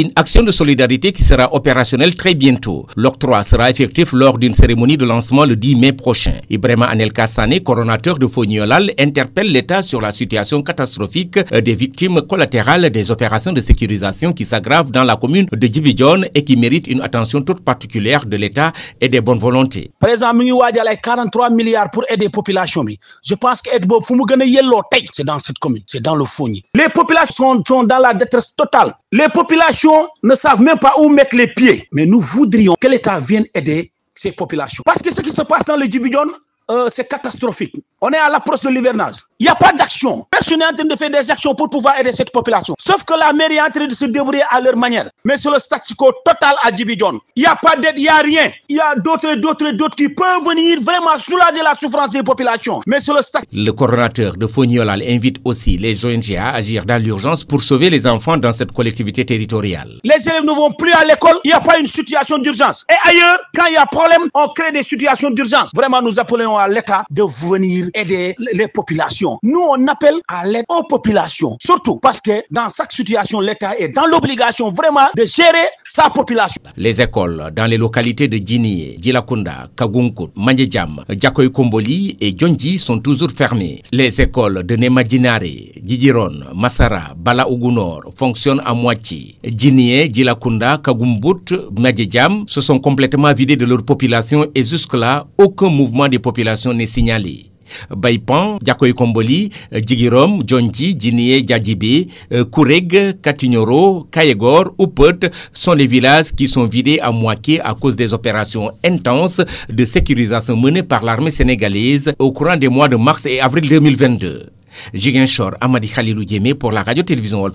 Une action de solidarité qui sera opérationnelle très bientôt. L'octroi sera effectif lors d'une cérémonie de lancement le 10 mai prochain. Ibrahima Anel Kassane, coronateur de Fogniolal, interpelle l'État sur la situation catastrophique euh, des victimes collatérales des opérations de sécurisation qui s'aggravent dans la commune de Djibidjon et qui méritent une attention toute particulière de l'État et des bonnes volontés. Présent, 43 milliards pour aider population populations. je pense que c'est dans cette commune c'est dans le Fogni les populations sont dans la détresse totale les populations ne savent même pas où mettre les pieds. Mais nous voudrions que l'État vienne aider ces populations. Parce que ce qui se passe dans le Djibidjon, euh, c'est catastrophique. On est à l'approche de l'hivernage. Il n'y a pas d'action personne n'est en train de faire des actions pour pouvoir aider cette population. Sauf que la mairie est en train de se débrouiller à leur manière. Mais c'est le statu quo total à Djibidjon. Il n'y a pas d'aide, il n'y a rien. Il y a d'autres, d'autres, d'autres qui peuvent venir vraiment soulager la souffrance des populations. Mais c'est le statu Le coordonnateur de Fognolal invite aussi les ONG à agir dans l'urgence pour sauver les enfants dans cette collectivité territoriale. Les élèves ne vont plus à l'école, il n'y a pas une situation d'urgence. Et ailleurs, quand il y a problème, on crée des situations d'urgence. Vraiment, nous appelons à l'État de venir aider les populations. Nous, on appelle à l'aide aux populations. Surtout parce que dans chaque situation, l'État est dans l'obligation vraiment de gérer sa population. Les écoles dans les localités de Djinié, Djilakunda, Kagunkut, Mandjedjam, Djakoy Komboli et Djonji sont toujours fermées. Les écoles de Nemadinare, Djidiron, Massara, Ogunor fonctionnent à moitié. Djinié, Djilakunda, Kagumbut, Mandjedjam se sont complètement vidées de leur population et jusque-là, aucun mouvement des populations n'est signalé. Baypan Diakoy Komboli Djigirom Djonji Djinie Djadjibé euh, Koureg Katignoro Kayegor Oupet sont les villages qui sont vidés à Moaké à cause des opérations intenses de sécurisation menées par l'armée sénégalaise au courant des mois de mars et avril 2022. Amadi pour la radio-télévision